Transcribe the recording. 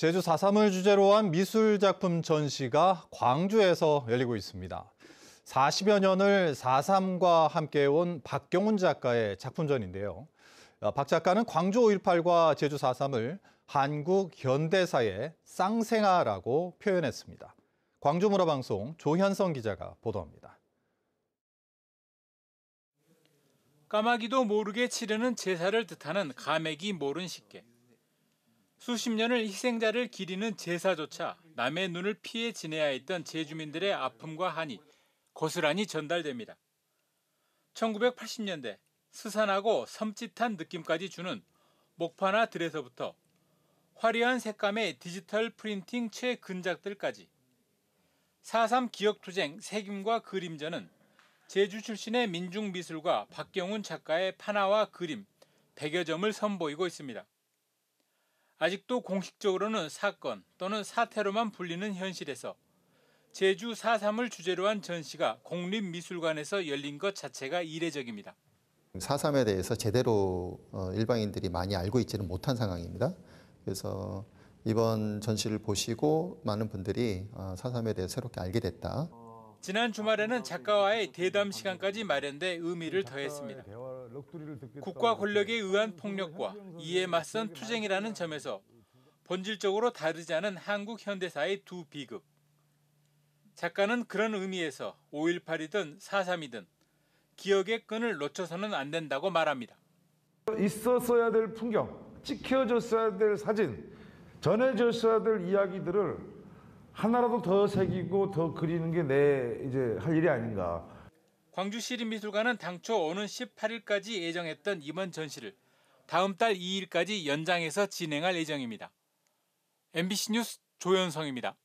제주 4.3을 주제로 한 미술작품 전시가 광주에서 열리고 있습니다. 40여 년을 4.3과 함께 온 박경훈 작가의 작품전인데요. 아, 박 작가는 광주 5.18과 제주 4.3을 한국 현대사의 쌍생아라고 표현했습니다. 광주문화방송 조현성 기자가 보도합니다. 까마귀도 모르게 치르는 제사를 뜻하는 가맥이 모른 식계. 수십 년을 희생자를 기리는 제사조차 남의 눈을 피해 지내야 했던 제주민들의 아픔과 한이 고스란히 전달됩니다. 1980년대 스산하고 섬찟한 느낌까지 주는 목파나 들에서부터 화려한 색감의 디지털 프린팅 최근작들까지 4.3 기억투쟁 색임과 그림전은 제주 출신의 민중미술가 박경훈 작가의 판화와 그림 100여 점을 선보이고 있습니다. 아직도 공식적으로는 사건 또는 사태로만 불리는 현실에서 제주 4.3을 주제로 한 전시가 공립미술관에서 열린 것 자체가 이례적입니다. 4.3에 대해서 제대로 어, 일반인들이 많이 알고 있지는 못한 상황입니다. 그래서 이번 전시를 보시고 많은 분들이 4.3에 아, 대해 새롭게 알게 됐다. 지난 주말에는 작가와의 대담 시간까지 마련돼 의미를 더했습니다. 국가 권력에 의한 폭력과 이에 맞선 투쟁이라는 점에서 본질적으로 다르지 않은 한국 현대사의 두 비급. 작가는 그런 의미에서 5.18이든 4.3이든 기억의 끈을 놓쳐서는 안 된다고 말합니다. 있었어야 될 풍경, 찍혀졌어야 될 사진, 전해졌어야 될 이야기들을 하나라도 더 새기고 더 그리는 게 내 이제 할 일이 아닌가. 광주 시립미술관은 당초 오는 18일까지 예정했던 이번 전시를 다음 달 2일까지 연장해서 진행할 예정입니다. MBC 뉴스 조현성입니다.